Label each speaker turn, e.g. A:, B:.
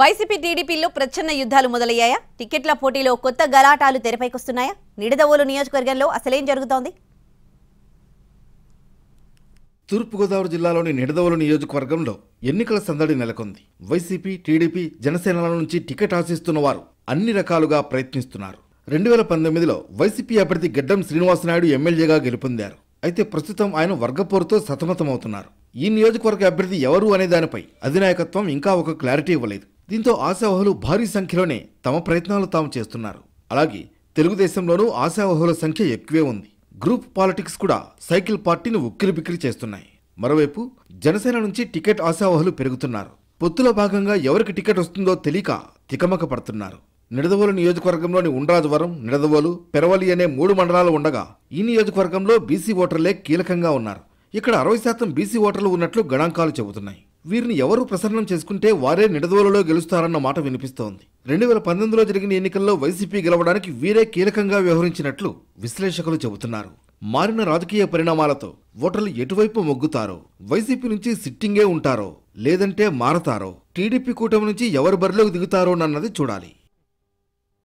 A: YCP టీడీపీలో ప్రచ్ఛన్న యుద్ధాలు మొదలయ్యాయా టికెట్ల పోటీలో కొత్త గలాటాలు తెరపైకొస్తున్నాయా నిడదవోలు నియోజకవర్గంలో అసలేం జరుగుతోంది
B: తూర్పుగోదావరి జిల్లాలోని నిడదవోలు నియోజకవర్గంలో ఎన్నికల సందడి నెలకొంది వైసీపీ టీడీపీ జనసేనల నుంచి టికెట్ ఆశిస్తున్న వారు అన్ని రకాలుగా ప్రయత్నిస్తున్నారు రెండు వేల పంతొమ్మిదిలో వైసీపీ అభ్యర్థి గడ్డం శ్రీనివాసనాయుడు ఎమ్మెల్యేగా గెలుపొందారు అయితే ప్రస్తుతం ఆయన వర్గపోరుతో సతమతమవుతున్నారు ఈ నియోజకవర్గ అభ్యర్థి ఎవరు అనే దానిపై అధినాయకత్వం ఇంకా ఒక క్లారిటీ ఇవ్వలేదు దీంతో ఆశావహులు భారీ సంఖ్యలోనే తమ ప్రయత్నాలు తాము చేస్తున్నారు అలాగే తెలుగుదేశంలోనూ ఆశావహుల సంఖ్య ఎక్కువే ఉంది గ్రూప్ పాలిటిక్స్ కూడా సైకిల్ పార్టీని ఉక్కిరిబిక్కిరి చేస్తున్నాయి మరోవైపు జనసేన నుంచి టికెట్ ఆశావహులు పెరుగుతున్నారు పొత్తులో భాగంగా ఎవరికి టికెట్ వస్తుందో తెలియక తికమక పడుతున్నారు నిడదవోలు నియోజకవర్గంలోని ఉండ్రాజవరం నిడదవోలు పెరవలి అనే మూడు మండలాలు ఉండగా ఈ నియోజకవర్గంలో బీసీ ఓటర్లే కీలకంగా ఉన్నారు ఇక్కడ అరవై శాతం బీసీ ఓటర్లు ఉన్నట్లు గణాంకాలు చెబుతున్నాయి వీరిని ఎవరు ప్రసరణం చేసుకుంటే వారే నిడదోలలో గెలుస్తారన్న మాట వినిపిస్తోంది రెండు వేల పంతొమ్మిదిలో జరిగిన ఎన్నికల్లో వైసీపీ గెలవడానికి వీరే కీలకంగా వ్యవహరించినట్లు విశ్లేషకులు చెబుతున్నారు మారిన రాజకీయ పరిణామాలతో ఓటర్లు ఎటువైపు మొగ్గుతారో వైసీపీ నుంచి సిట్టింగే ఉంటారో లేదంటే మారతారో టీడీపీ కూటమి నుంచి ఎవరు బరిలోకి దిగుతారోనన్నది చూడాలి